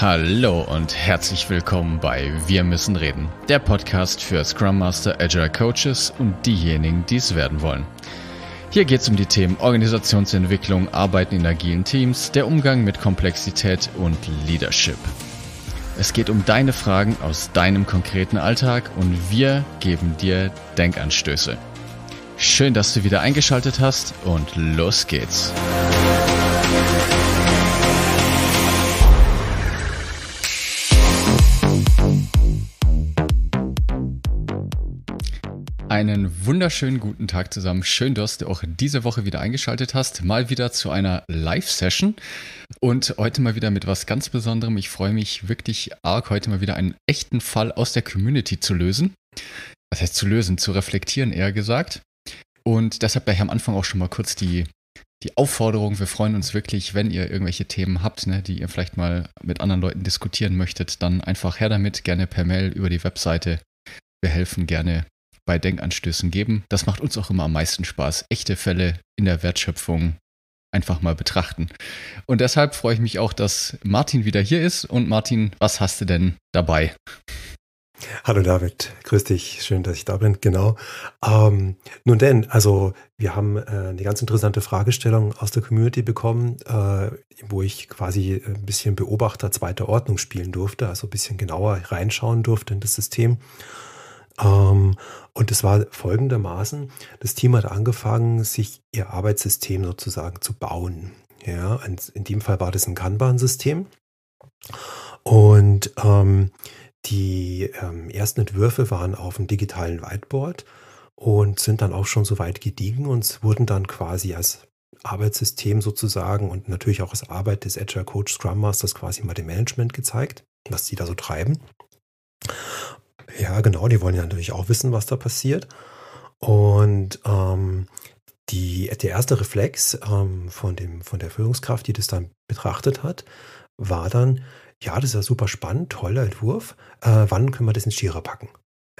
Hallo und herzlich willkommen bei Wir müssen reden, der Podcast für Scrum Master, Agile Coaches und diejenigen, die es werden wollen. Hier geht es um die Themen Organisationsentwicklung, Arbeiten in agilen Teams, der Umgang mit Komplexität und Leadership. Es geht um deine Fragen aus deinem konkreten Alltag und wir geben dir Denkanstöße. Schön, dass du wieder eingeschaltet hast und los geht's. Musik Einen wunderschönen guten Tag zusammen. Schön, dass du auch diese Woche wieder eingeschaltet hast. Mal wieder zu einer Live-Session und heute mal wieder mit was ganz Besonderem. Ich freue mich wirklich arg, heute mal wieder einen echten Fall aus der Community zu lösen. Was heißt zu lösen? Zu reflektieren, eher gesagt. Und deshalb gleich am Anfang auch schon mal kurz die, die Aufforderung. Wir freuen uns wirklich, wenn ihr irgendwelche Themen habt, ne, die ihr vielleicht mal mit anderen Leuten diskutieren möchtet, dann einfach her damit, gerne per Mail über die Webseite. Wir helfen gerne bei Denkanstößen geben. Das macht uns auch immer am meisten Spaß. Echte Fälle in der Wertschöpfung einfach mal betrachten. Und deshalb freue ich mich auch, dass Martin wieder hier ist. Und Martin, was hast du denn dabei? Hallo David, grüß dich, schön, dass ich da bin, genau. Ähm, nun denn, also wir haben äh, eine ganz interessante Fragestellung aus der Community bekommen, äh, wo ich quasi ein bisschen Beobachter zweiter Ordnung spielen durfte, also ein bisschen genauer reinschauen durfte in das System. Ähm, und es war folgendermaßen, das Team hat angefangen, sich ihr Arbeitssystem sozusagen zu bauen. Ja, in dem Fall war das ein Kanban-System. Und ähm, die ähm, ersten Entwürfe waren auf dem digitalen Whiteboard und sind dann auch schon so weit gediegen und wurden dann quasi als Arbeitssystem sozusagen und natürlich auch als Arbeit des Agile Coach Scrum Masters quasi mal dem Management gezeigt, was die da so treiben. Ja, genau, die wollen ja natürlich auch wissen, was da passiert. Und ähm, die, der erste Reflex ähm, von, dem, von der Führungskraft, die das dann betrachtet hat, war dann, ja, das ist ja super spannend, toller Entwurf, äh, wann können wir das ins Jira packen?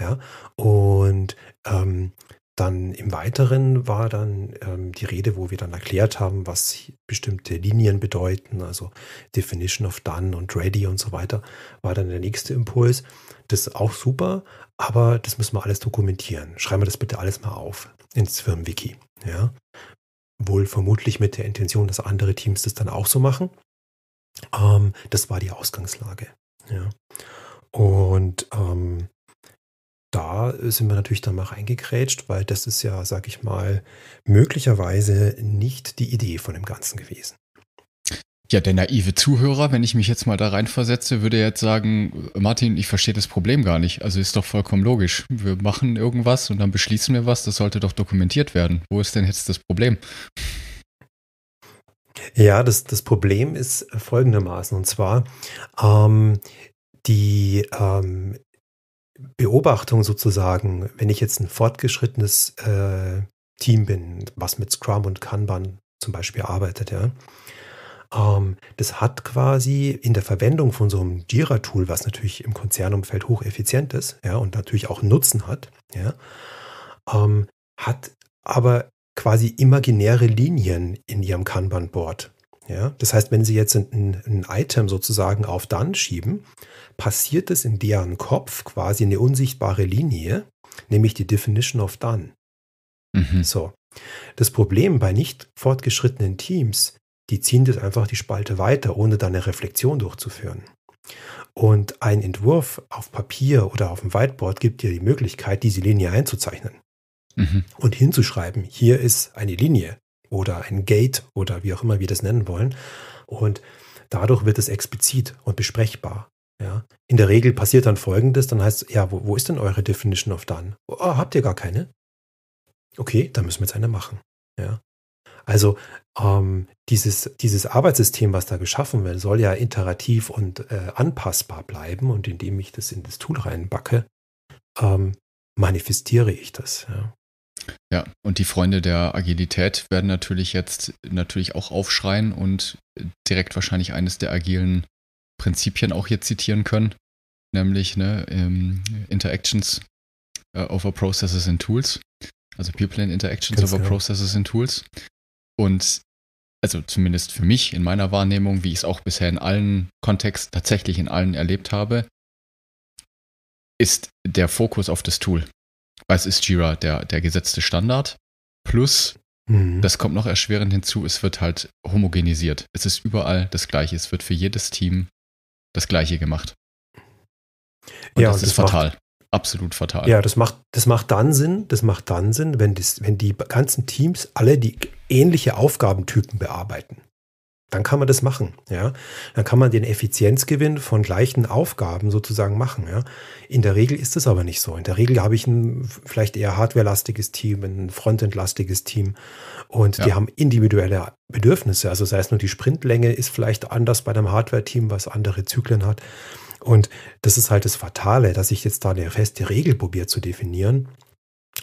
Ja, und ähm, dann im Weiteren war dann ähm, die Rede, wo wir dann erklärt haben, was bestimmte Linien bedeuten, also Definition of Done und Ready und so weiter, war dann der nächste Impuls. Das ist auch super, aber das müssen wir alles dokumentieren. Schreiben wir das bitte alles mal auf ins Firmenwiki. Ja? Wohl vermutlich mit der Intention, dass andere Teams das dann auch so machen. Ähm, das war die Ausgangslage. Ja? Und ähm, da sind wir natürlich dann mal reingekrätscht, weil das ist ja, sag ich mal, möglicherweise nicht die Idee von dem Ganzen gewesen. Ja, der naive Zuhörer, wenn ich mich jetzt mal da reinversetze, würde jetzt sagen, Martin, ich verstehe das Problem gar nicht. Also ist doch vollkommen logisch. Wir machen irgendwas und dann beschließen wir was, das sollte doch dokumentiert werden. Wo ist denn jetzt das Problem? Ja, das, das Problem ist folgendermaßen. Und zwar, ähm, die ähm, Beobachtung sozusagen, wenn ich jetzt ein fortgeschrittenes äh, Team bin, was mit Scrum und Kanban zum Beispiel arbeitet, ja, ähm, das hat quasi in der Verwendung von so einem Jira-Tool, was natürlich im Konzernumfeld hocheffizient ist, ja, und natürlich auch Nutzen hat, ja, ähm, hat aber quasi imaginäre Linien in ihrem Kanban-Board. Ja, das heißt, wenn Sie jetzt ein, ein Item sozusagen auf dann schieben, passiert es in deren Kopf quasi eine unsichtbare Linie, nämlich die Definition of Done. Mhm. So. Das Problem bei nicht fortgeschrittenen Teams die ziehen das einfach die Spalte weiter, ohne da eine Reflexion durchzuführen. Und ein Entwurf auf Papier oder auf dem Whiteboard gibt dir die Möglichkeit, diese Linie einzuzeichnen mhm. und hinzuschreiben, hier ist eine Linie oder ein Gate oder wie auch immer wir das nennen wollen. Und dadurch wird es explizit und besprechbar. Ja. In der Regel passiert dann folgendes, dann heißt es, ja, wo, wo, ist denn eure Definition of Done? Oh, habt ihr gar keine? Okay, dann müssen wir jetzt eine machen. Ja. Also ähm, dieses, dieses Arbeitssystem, was da geschaffen wird, soll ja iterativ und äh, anpassbar bleiben. Und indem ich das in das Tool reinbacke, ähm, manifestiere ich das. Ja. ja. und die Freunde der Agilität werden natürlich jetzt natürlich auch aufschreien und direkt wahrscheinlich eines der agilen Prinzipien auch hier zitieren können, nämlich ne, ähm, Interactions uh, over Processes and Tools. Also People and Interactions Ganz over genau. Processes and Tools. Und also zumindest für mich in meiner Wahrnehmung, wie ich es auch bisher in allen Kontexten, tatsächlich in allen erlebt habe, ist der Fokus auf das Tool. Weil es ist Jira der, der gesetzte Standard. Plus, mhm. das kommt noch erschwerend hinzu, es wird halt homogenisiert. Es ist überall das Gleiche. Es wird für jedes Team das Gleiche gemacht. Und ja, das, und ist das fatal. Macht, absolut fatal. Ja, das macht, das macht dann Sinn, das macht dann Sinn, wenn, das, wenn die ganzen Teams alle die ähnliche Aufgabentypen bearbeiten. Dann kann man das machen, ja. Dann kann man den Effizienzgewinn von gleichen Aufgaben sozusagen machen, ja. In der Regel ist das aber nicht so. In der Regel habe ich ein vielleicht eher hardwarelastiges Team, ein frontendlastiges Team und ja. die haben individuelle Bedürfnisse. Also sei es nur die Sprintlänge ist vielleicht anders bei einem Hardware-Team, was andere Zyklen hat und das ist halt das Fatale, dass ich jetzt da eine feste Regel probiere zu definieren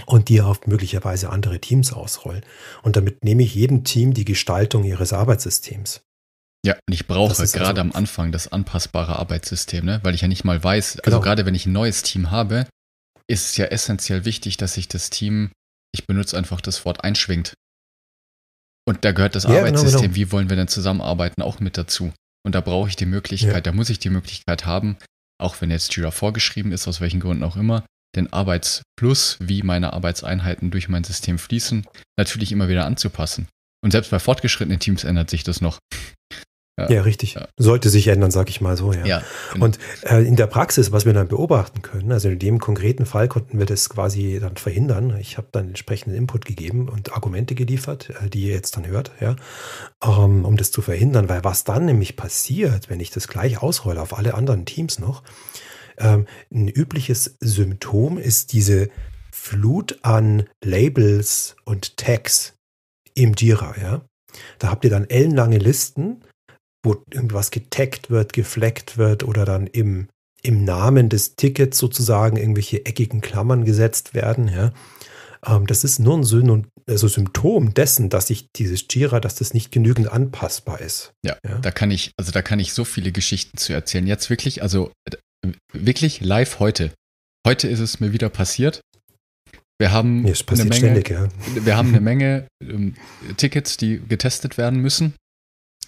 und die auf möglicherweise andere Teams ausrollen. Und damit nehme ich jedem Team die Gestaltung ihres Arbeitssystems. Ja, und ich brauche gerade also am Anfang das anpassbare Arbeitssystem, ne? weil ich ja nicht mal weiß, also genau. gerade wenn ich ein neues Team habe, ist es ja essentiell wichtig, dass sich das Team, ich benutze einfach das Wort einschwingt. Und da gehört das ja, Arbeitssystem, genau, genau. wie wollen wir denn zusammenarbeiten, auch mit dazu. Und da brauche ich die Möglichkeit, ja. da muss ich die Möglichkeit haben, auch wenn jetzt Jira vorgeschrieben ist, aus welchen Gründen auch immer, den Arbeitsplus, wie meine Arbeitseinheiten durch mein System fließen, natürlich immer wieder anzupassen. Und selbst bei fortgeschrittenen Teams ändert sich das noch. Ja, ja richtig. Ja. Sollte sich ändern, sag ich mal so, ja. ja genau. Und äh, in der Praxis, was wir dann beobachten können, also in dem konkreten Fall konnten wir das quasi dann verhindern. Ich habe dann entsprechenden Input gegeben und Argumente geliefert, äh, die ihr jetzt dann hört, ja, um, ähm, um das zu verhindern. Weil was dann nämlich passiert, wenn ich das gleich ausrolle auf alle anderen Teams noch, ähm, ein übliches Symptom ist diese Flut an Labels und Tags im Jira, ja. Da habt ihr dann ellenlange Listen wo irgendwas getaggt wird, gefleckt wird oder dann im, im Namen des Tickets sozusagen irgendwelche eckigen Klammern gesetzt werden. Ja. Ähm, das ist nur ein Syn also Symptom dessen, dass sich dieses Jira, dass das nicht genügend anpassbar ist. Ja, ja, da kann ich, also da kann ich so viele Geschichten zu erzählen. Jetzt wirklich, also äh, wirklich live heute. Heute ist es mir wieder passiert. Wir haben, ja, eine Menge, ständig, ja. wir haben eine Menge ähm, Tickets, die getestet werden müssen.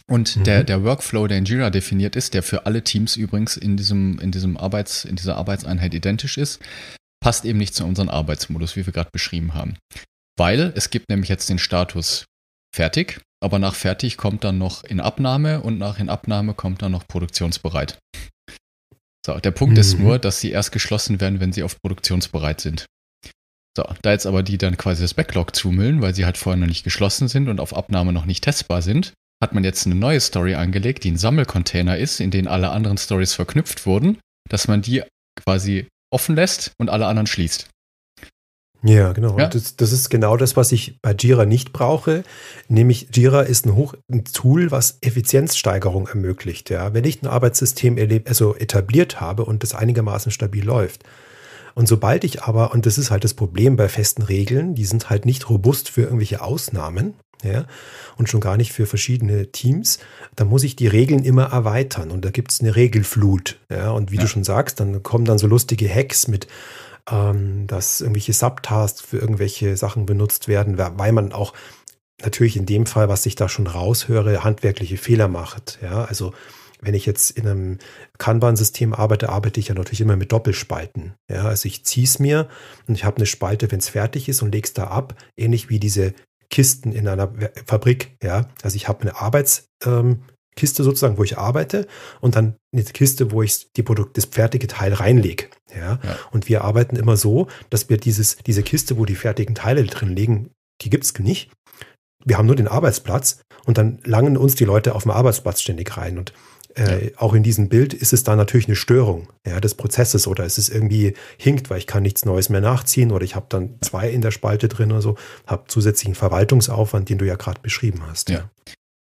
Und mhm. der, der Workflow, der in Jira definiert ist, der für alle Teams übrigens in, diesem, in, diesem Arbeits, in dieser Arbeitseinheit identisch ist, passt eben nicht zu unserem Arbeitsmodus, wie wir gerade beschrieben haben. Weil es gibt nämlich jetzt den Status fertig, aber nach fertig kommt dann noch in Abnahme und nach in Abnahme kommt dann noch produktionsbereit. So, der Punkt mhm. ist nur, dass sie erst geschlossen werden, wenn sie auf produktionsbereit sind. So, da jetzt aber die dann quasi das Backlog zumüllen, weil sie halt vorher noch nicht geschlossen sind und auf Abnahme noch nicht testbar sind, hat man jetzt eine neue Story angelegt, die ein Sammelcontainer ist, in den alle anderen Stories verknüpft wurden, dass man die quasi offen lässt und alle anderen schließt. Ja, genau. Ja. Das, das, ist genau das, was ich bei Jira nicht brauche. Nämlich Jira ist ein, Hoch, ein Tool, was Effizienzsteigerung ermöglicht. Ja, wenn ich ein Arbeitssystem erleb, also etabliert habe und das einigermaßen stabil läuft. Und sobald ich aber, und das ist halt das Problem bei festen Regeln, die sind halt nicht robust für irgendwelche Ausnahmen, ja, und schon gar nicht für verschiedene Teams, da muss ich die Regeln immer erweitern und da gibt es eine Regelflut. Ja, und wie ja. du schon sagst, dann kommen dann so lustige Hacks mit, ähm, dass irgendwelche Subtasks für irgendwelche Sachen benutzt werden, weil man auch natürlich in dem Fall, was ich da schon raushöre, handwerkliche Fehler macht. Ja, also wenn ich jetzt in einem Kanban-System arbeite, arbeite ich ja natürlich immer mit Doppelspalten. Ja, also ich ziehe es mir und ich habe eine Spalte, wenn es fertig ist und lege es da ab, ähnlich wie diese Kisten in einer Fabrik. Ja? Also ich habe eine Arbeitskiste ähm, sozusagen, wo ich arbeite und dann eine Kiste, wo ich die Produkt, das fertige Teil reinlege. Ja? ja? Und wir arbeiten immer so, dass wir dieses, diese Kiste, wo die fertigen Teile drin liegen, die gibt es nicht. Wir haben nur den Arbeitsplatz und dann langen uns die Leute auf dem Arbeitsplatz ständig rein. Und äh, ja. Auch in diesem Bild ist es da natürlich eine Störung ja, des Prozesses oder es ist irgendwie hinkt, weil ich kann nichts Neues mehr nachziehen oder ich habe dann zwei in der Spalte drin oder so, habe zusätzlichen Verwaltungsaufwand, den du ja gerade beschrieben hast. Ja.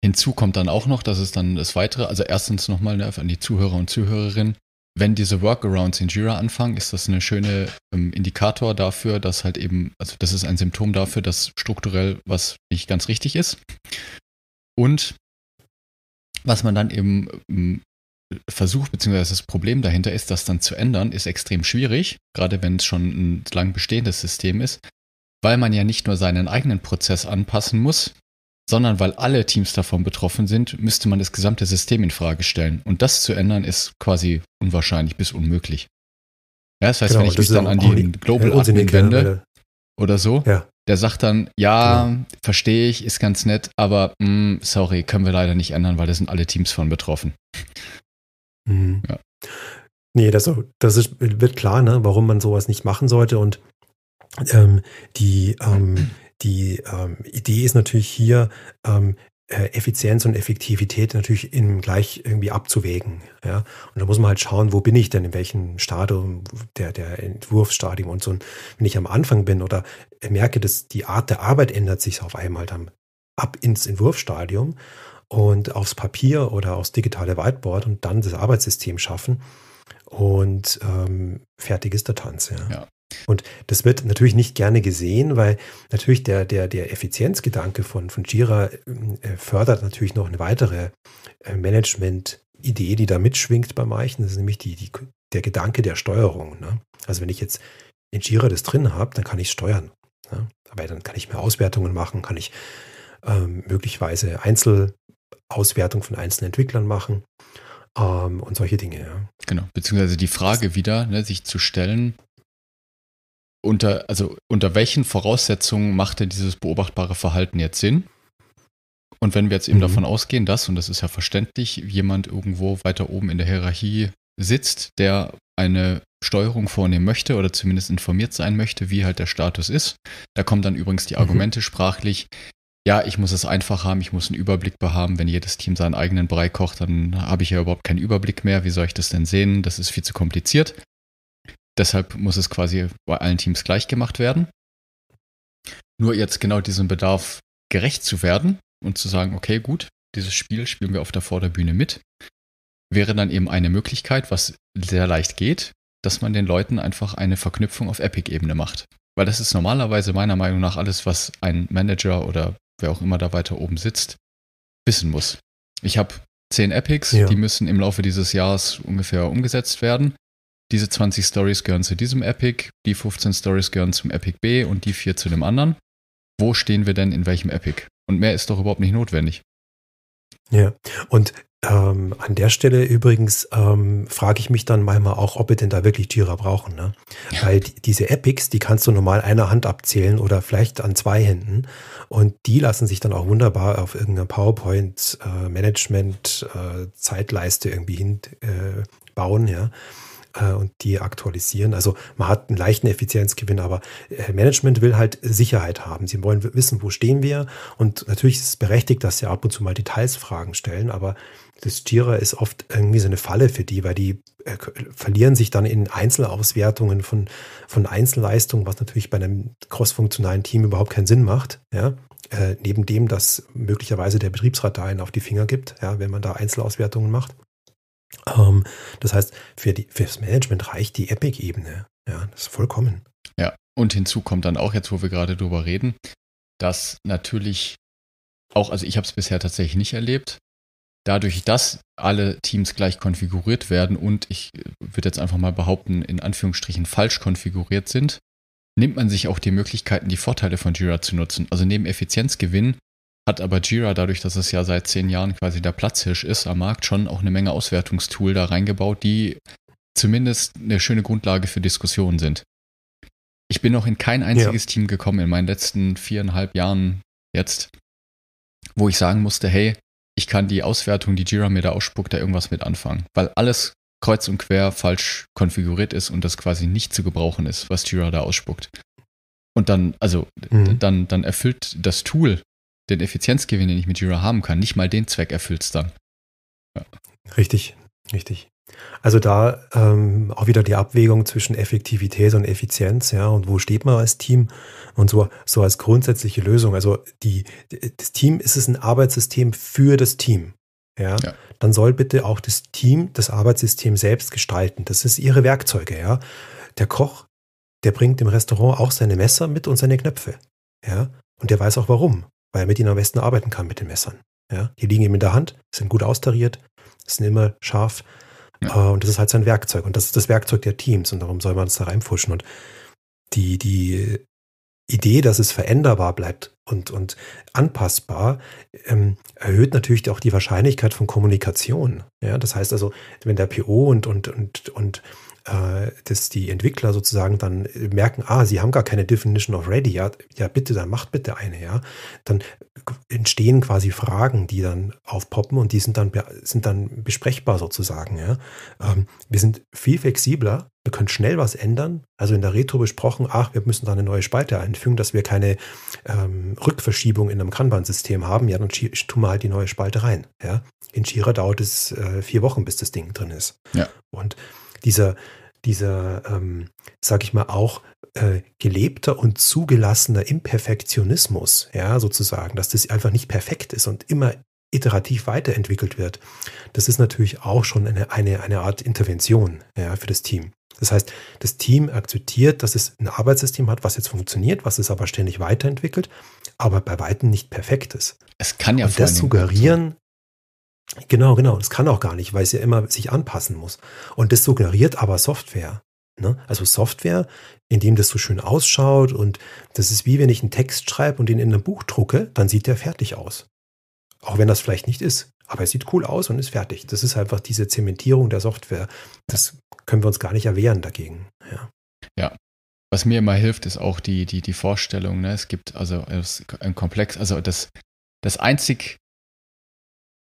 Hinzu kommt dann auch noch, dass es dann das Weitere, also erstens nochmal ne, an die Zuhörer und Zuhörerinnen, wenn diese Workarounds in Jira anfangen, ist das eine schöne ähm, Indikator dafür, dass halt eben, also das ist ein Symptom dafür, dass strukturell was nicht ganz richtig ist. Und was man dann eben ähm, versucht, beziehungsweise das Problem dahinter ist, das dann zu ändern, ist extrem schwierig, gerade wenn es schon ein lang bestehendes System ist, weil man ja nicht nur seinen eigenen Prozess anpassen muss, sondern weil alle Teams davon betroffen sind, müsste man das gesamte System in Frage stellen. Und das zu ändern ist quasi unwahrscheinlich bis unmöglich. Ja, das heißt, genau, wenn ich mich dann an die Global Admin wende oder so, ja der sagt dann, ja, ja. verstehe ich, ist ganz nett, aber mh, mm, sorry, können wir leider nicht ändern, weil da sind alle Teams von betroffen. Mhm. Ja. Nee, das, das ist, wird klar, ne, warum man sowas nicht machen sollte. Und ähm, die, ähm, die ähm, Idee ist natürlich hier, ähm, äh, Effizienz und Effektivität natürlich im gleich irgendwie abzuwägen. Ja? Und da muss man halt schauen, wo bin ich denn, in welchem Stadium, der, der Entwurfsstadium und so. Und wenn ich am Anfang bin oder merke, dass die Art der Arbeit ändert sich auf einmal dann ab ins Entwurfsstadium und aufs Papier oder aufs digitale Whiteboard und dann das Arbeitssystem schaffen und ähm, fertig ist der Tanz. Ja. ja. Und das wird natürlich nicht gerne gesehen, weil natürlich der, der, der Effizienzgedanke von, von Jira äh, äh, fördert natürlich noch eine weitere äh, Management-Idee, die da mitschwingt bei manchen. Das ist nämlich die, die, der Gedanke der Steuerung. Ne? Also wenn ich jetzt in Jira das drin habe, dann kann ich es steuern. Ne? Aber dann kann ich mehr Auswertungen machen, kann ich ähm, möglicherweise Einzelauswertung von einzelnen Entwicklern machen ähm, und solche Dinge. Ja. Genau, beziehungsweise die Frage wieder, ne, sich zu stellen, unter, also unter welchen Voraussetzungen macht denn dieses beobachtbare Verhalten jetzt Sinn? Und wenn wir jetzt eben mhm. davon ausgehen, dass, und das ist ja verständlich, jemand irgendwo weiter oben in der Hierarchie sitzt, der eine Steuerung vornehmen möchte oder zumindest informiert sein möchte, wie halt der Status ist, da kommen dann übrigens die mhm. Argumente mhm. sprachlich, ja, ich muss es einfach haben, ich muss einen Überblick behaben. Wenn jedes Team seinen eigenen Brei kocht, dann habe ich ja überhaupt keinen Überblick mehr. Wie soll ich das denn sehen? Das ist viel zu kompliziert. Deshalb muss es quasi bei allen Teams gleich gemacht werden. Nur jetzt genau diesem Bedarf gerecht zu werden und zu sagen, okay, gut, dieses Spiel spielen wir auf der Vorderbühne mit, wäre dann eben eine Möglichkeit, was sehr leicht geht, dass man den Leuten einfach eine Verknüpfung auf Epic-Ebene macht. Weil das ist normalerweise meiner Meinung nach alles, was ein Manager oder wer auch immer da weiter oben sitzt, wissen muss. Ich habe zehn Epics, ja. die müssen im Laufe dieses Jahres ungefähr umgesetzt werden. Diese 20 Stories gehören zu diesem Epic, die 15 Stories gehören zum Epic B und die 4 zu dem anderen. Wo stehen wir denn in welchem Epic? Und mehr ist doch überhaupt nicht notwendig. Ja, und ähm, an der Stelle übrigens ähm, frage ich mich dann manchmal auch, ob wir denn da wirklich Jira brauchen. Ne? Ja. Weil die, diese Epics, die kannst du normal einer Hand abzählen oder vielleicht an zwei Händen. Und die lassen sich dann auch wunderbar auf irgendeiner PowerPoint-Management-Zeitleiste äh, äh, irgendwie hinbauen. Äh, ja? äh, und die aktualisieren. Also man hat einen leichten Effizienzgewinn, aber äh, Management will halt Sicherheit haben. Sie wollen wissen, wo stehen wir. Und natürlich ist es berechtigt, dass sie ab und zu mal Detailsfragen stellen, aber das Jira ist oft irgendwie so eine Falle für die, weil die äh, verlieren sich dann in Einzelauswertungen von, von Einzelleistungen, was natürlich bei einem crossfunktionalen Team überhaupt keinen Sinn macht. Ja? Äh, neben dem, dass möglicherweise der Betriebsrat da einen auf die Finger gibt, ja, wenn man da Einzelauswertungen macht. Ähm, das heißt, für, die, für das Management reicht die Epic-Ebene. Ja, das ist vollkommen. Ja, und hinzu kommt dann auch, jetzt wo wir gerade drüber reden, dass natürlich auch, also ich habe es bisher tatsächlich nicht erlebt, dadurch, dass alle Teams gleich konfiguriert werden und ich äh, würde jetzt einfach mal behaupten, in Anführungsstrichen falsch konfiguriert sind, nimmt man sich auch die Möglichkeiten, die Vorteile von Jira zu nutzen. Also neben Effizienzgewinn hat aber Jira dadurch, dass es ja seit zehn Jahren quasi der Platzhirsch ist am Markt, schon auch eine Menge Auswertungstool da reingebaut, die zumindest eine schöne Grundlage für Diskussionen sind. Ich bin noch in kein einziges ja. Team gekommen in meinen letzten viereinhalb Jahren jetzt, wo ich sagen musste, hey, ich kann die Auswertung, die Jira mir da ausspuckt, da irgendwas mit anfangen, weil alles kreuz und quer falsch konfiguriert ist und das quasi nicht zu gebrauchen ist, was Jira da ausspuckt. Und dann, also, mhm. dann, dann erfüllt das Tool den Effizienzgewinn, den ich mit Jira haben kann, nicht mal den Zweck erfüllt es dann. Ja. Richtig, richtig. Also da ähm, auch wieder die Abwägung zwischen Effektivität und Effizienz, ja, und wo steht man als Team und so, so als grundsätzliche Lösung. Also die, das Team ist es ein Arbeitssystem für das Team. Ja, ja, dann soll bitte auch das Team das Arbeitssystem selbst gestalten. Das ist ihre Werkzeuge, ja. Der Koch, der bringt im Restaurant auch seine Messer mit und seine Knöpfe. Ja, und der weiß auch warum weil er mit ihnen am besten arbeiten kann mit den Messern. Ja? Die liegen ihm in der Hand, sind gut austariert, sind immer scharf. Ja. Äh, und das ist halt sein Werkzeug. Und das ist das Werkzeug der Teams. Und darum soll man es da reinpfuschen. Und die, die Idee, dass es veränderbar bleibt und, und anpassbar, ähm, erhöht natürlich auch die Wahrscheinlichkeit von Kommunikation. Ja, das heißt also, wenn der PO und, und, und, und äh, dass die Entwickler sozusagen dann äh, merken, ah, sie haben gar keine Definition of Ready, ja, ja bitte, dann macht bitte eine, ja. Dann entstehen quasi Fragen, die dann aufpoppen und die sind dann, sind dann besprechbar sozusagen, ja. Ähm, wir sind viel flexibler, wir können schnell was ändern. Also in der Retro besprochen, ach, wir müssen da eine neue Spalte einfügen, dass wir keine ähm, Rückverschiebung in einem Kanban-System haben. Ja, dann tun wir halt die neue Spalte rein. Ja. In Jira dauert es äh, vier Wochen, bis das Ding drin ist. Ja. Und dieser, dieser ähm, sag ich mal, auch äh, gelebter und zugelassener Imperfektionismus, ja, sozusagen, dass das einfach nicht perfekt ist und immer iterativ weiterentwickelt wird. Das ist natürlich auch schon eine, eine, eine Art Intervention ja, für das Team. Das heißt, das Team akzeptiert, dass es ein Arbeitssystem hat, was jetzt funktioniert, was es aber ständig weiterentwickelt, aber bei weitem nicht perfekt ist. Es kann ja Und das suggerieren Genau, genau. Das kann auch gar nicht, weil es ja immer sich anpassen muss. Und das suggeriert aber Software. Ne? Also Software, in dem das so schön ausschaut und das ist wie wenn ich einen Text schreibe und den in einem Buch drucke, dann sieht der fertig aus. Auch wenn das vielleicht nicht ist. Aber es sieht cool aus und ist fertig. Das ist einfach diese Zementierung der Software. Das können wir uns gar nicht erwehren dagegen. Ja. ja. Was mir immer hilft, ist auch die, die, die Vorstellung. Ne? Es gibt also ein Komplex, also das, das einzig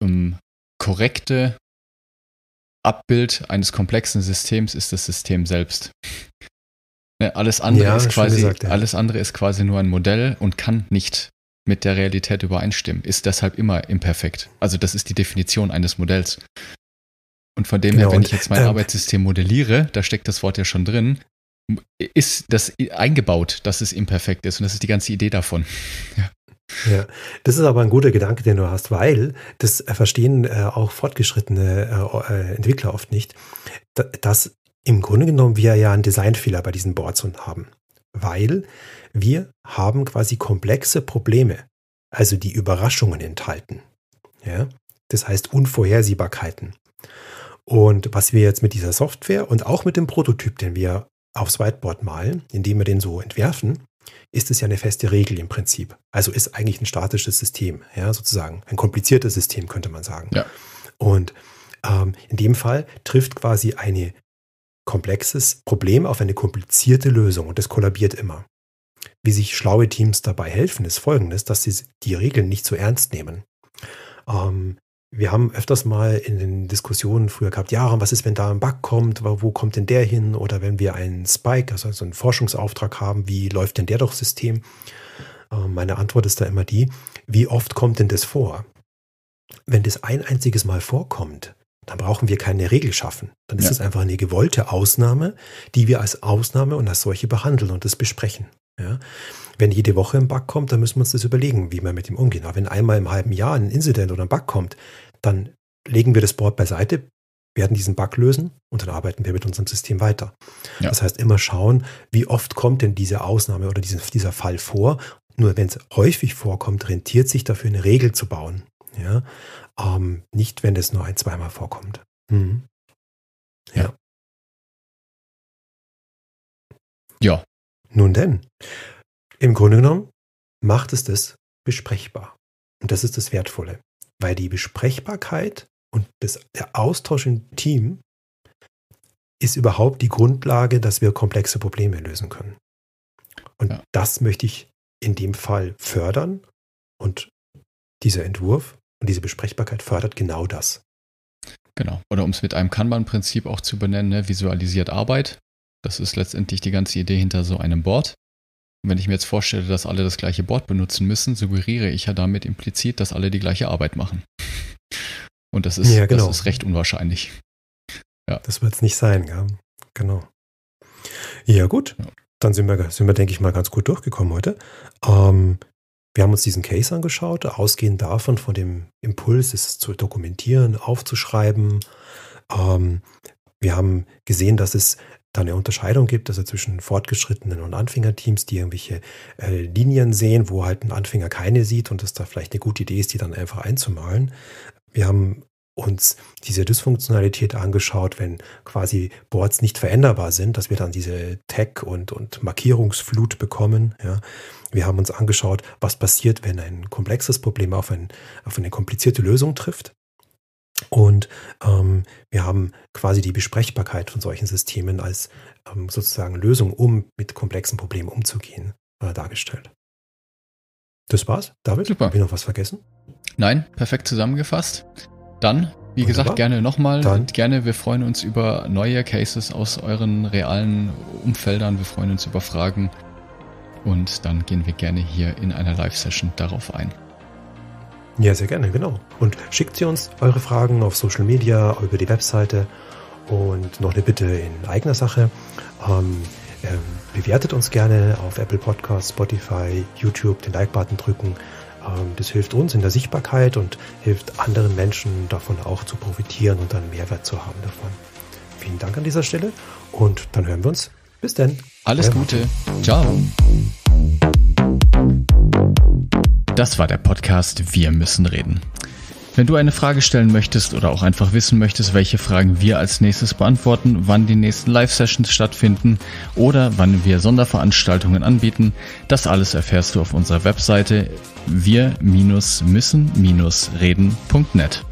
um, ähm, korrekte Abbild eines komplexen Systems ist das System selbst. Ne, alles andere, ja, ist quasi, gesagt, ja. alles andere ist quasi nur ein Modell und kann nicht mit der Realität übereinstimmen, ist deshalb immer imperfekt. Also das ist die Definition eines Modells. Und von dem genau, her, wenn ich jetzt mein ähm, Arbeitssystem modelliere, da steckt das Wort ja schon drin, ist das eingebaut, dass es imperfekt ist. Und das ist die ganze Idee davon. Ja. Ja, das ist aber ein guter Gedanke, den du hast, weil das verstehen äh, auch fortgeschrittene äh, äh Entwickler oft nicht, dass im Grunde genommen wir ja einen Designfehler bei diesen Boards haben, weil wir haben quasi komplexe Probleme, also die Überraschungen enthalten. Ja? Das heißt Unvorhersehbarkeiten. Und was wir jetzt mit dieser Software und auch mit dem Prototyp, den wir aufs Whiteboard malen, indem wir den so entwerfen, ist es ja eine feste Regel im Prinzip. Also ist eigentlich ein statisches System, ja, sozusagen. Ein kompliziertes System, könnte man sagen. Ja. Und ähm, in dem Fall trifft quasi ein komplexes Problem auf eine komplizierte Lösung und das kollabiert immer. Wie sich schlaue Teams dabei helfen, ist folgendes, dass sie die Regeln nicht so ernst nehmen. Ähm, wir haben öfters mal in den Diskussionen früher gehabt, ja, was ist, wenn da ein Bug kommt, wo kommt denn der hin? Oder wenn wir einen Spike, also einen Forschungsauftrag haben, wie läuft denn der doch System? Ähm, meine Antwort ist da immer die, wie oft kommt denn das vor? Wenn das ein einziges Mal vorkommt, dann brauchen wir keine Regel schaffen. Dann ist es ja. einfach eine gewollte Ausnahme, die wir als Ausnahme und als solche behandeln und das besprechen. Ja? Wenn jede Woche ein Bug kommt, dann müssen wir uns das überlegen, wie wir mit ihm umgehen. Aber wenn einmal im halben Jahr ein Incident oder ein Bug kommt, dann legen wir das Board beiseite, werden diesen Bug lösen und dann arbeiten wir mit unserem System weiter. Ja. Das heißt, immer schauen, wie oft kommt denn diese Ausnahme oder diesen, dieser Fall vor. Nur wenn es häufig vorkommt, rentiert sich dafür eine Regel zu bauen. Ja? Ähm, nicht, wenn das nur ein, zweimal vorkommt. Mhm. ja. Ja, nun denn, im Grunde genommen macht es das besprechbar. Und das ist das Wertvolle, weil die Besprechbarkeit und das, der Austausch im Team ist überhaupt die Grundlage, dass wir komplexe Probleme lösen können. Und ja. das möchte ich in dem Fall fördern. Und dieser Entwurf und diese Besprechbarkeit fördert genau das. Genau. Oder um es mit einem Kanban-Prinzip auch zu benennen, ne? visualisiert Arbeit. Das ist letztendlich die ganze Idee hinter so einem Board. Und wenn ich mir jetzt vorstelle, dass alle das gleiche Board benutzen müssen, suggeriere ich ja damit implizit, dass alle die gleiche Arbeit machen. Und das ist, ja, genau. das ist recht unwahrscheinlich. Ja. Das wird es nicht sein, ja. Genau. Ja, gut. Ja. Dann sind wir, sind wir, denke ich mal, ganz gut durchgekommen heute. Ähm, wir haben uns diesen Case angeschaut, ausgehend davon, von dem Impuls, es zu dokumentieren, aufzuschreiben. Ähm, wir haben gesehen, dass es da eine Unterscheidung gibt, also zwischen fortgeschrittenen und Anfängerteams, die irgendwelche äh, Linien sehen, wo halt ein Anfänger keine sieht und dass da vielleicht eine gute Idee ist, die dann einfach einzumalen. Wir haben uns diese Dysfunktionalität angeschaut, wenn quasi Boards nicht veränderbar sind, dass wir dann diese Tag- und, und Markierungsflut bekommen. Ja. Wir haben uns angeschaut, was passiert, wenn ein komplexes Problem auf, ein, auf eine komplizierte Lösung trifft. Und ähm, wir haben quasi die Besprechbarkeit von solchen Systemen als ähm, sozusagen Lösung, um mit komplexen Problemen umzugehen, äh, dargestellt. Das war's, David. Super. Haben wir noch was vergessen? Nein, perfekt zusammengefasst. Dann, wie Wunderbar. gesagt, gerne nochmal. Gerne, wir freuen uns über neue Cases aus euren realen Umfeldern. Wir freuen uns über Fragen. Und dann gehen wir gerne hier in einer Live-Session darauf ein. Ja, sehr gerne, genau. Und schickt sie uns eure Fragen auf Social Media, über die Webseite. Und noch eine Bitte in eigener Sache. Ähm, ähm, bewertet uns gerne auf Apple Podcasts, Spotify, YouTube, den Like-Button drücken. Ähm, das hilft uns in der Sichtbarkeit und hilft anderen Menschen davon auch zu profitieren und einen Mehrwert zu haben davon. Vielen Dank an dieser Stelle und dann hören wir uns. Bis dann. Alles Gute. Ciao. Das war der Podcast Wir müssen reden. Wenn du eine Frage stellen möchtest oder auch einfach wissen möchtest, welche Fragen wir als nächstes beantworten, wann die nächsten Live-Sessions stattfinden oder wann wir Sonderveranstaltungen anbieten, das alles erfährst du auf unserer Webseite wir-müssen-reden.net.